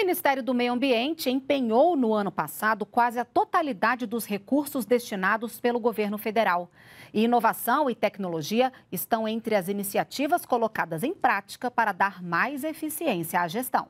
Ministério do Meio Ambiente empenhou no ano passado quase a totalidade dos recursos destinados pelo governo federal. E inovação e tecnologia estão entre as iniciativas colocadas em prática para dar mais eficiência à gestão.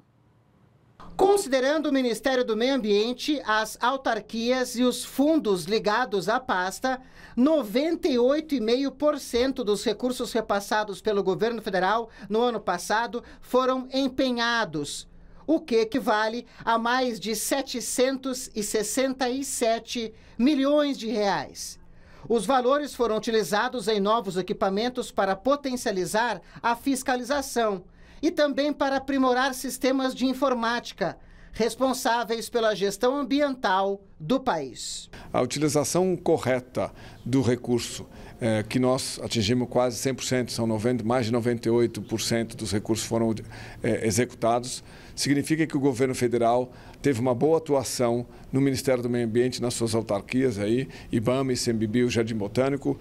Considerando o Ministério do Meio Ambiente, as autarquias e os fundos ligados à pasta, 98,5% dos recursos repassados pelo governo federal no ano passado foram empenhados o que equivale a mais de 767 milhões de reais. Os valores foram utilizados em novos equipamentos para potencializar a fiscalização e também para aprimorar sistemas de informática responsáveis pela gestão ambiental do país. A utilização correta do recurso, é, que nós atingimos quase 100%, são 90, mais de 98% dos recursos foram é, executados, significa que o governo federal teve uma boa atuação no Ministério do Meio Ambiente, nas suas autarquias aí, IBAMA, ICMBio, Jardim Botânico,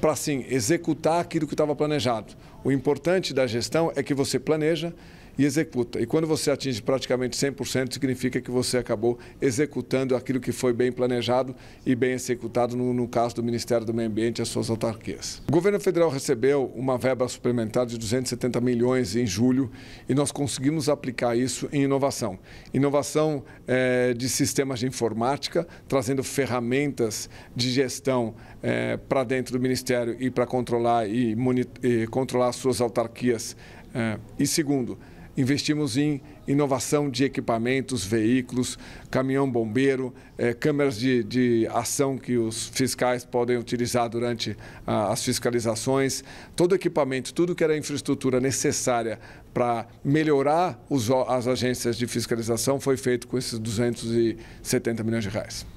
para sim executar aquilo que estava planejado. O importante da gestão é que você planeja, e executa. E quando você atinge praticamente 100%, significa que você acabou executando aquilo que foi bem planejado e bem executado, no, no caso do Ministério do Meio Ambiente e as suas autarquias. O governo federal recebeu uma verba suplementar de 270 milhões em julho e nós conseguimos aplicar isso em inovação. Inovação é, de sistemas de informática, trazendo ferramentas de gestão é, eh, para dentro do Ministério e para controlar e, e, controlar suas autarquias. É, e segundo, investimos em inovação de equipamentos, veículos, caminhão bombeiro, é, câmeras de, de, ação que os fiscais podem utilizar durante a, ah, as fiscalizações, todo equipamento, tudo que era infraestrutura necessária para melhorar os, as agências de fiscalização foi feito com esses 270 milhões de reais.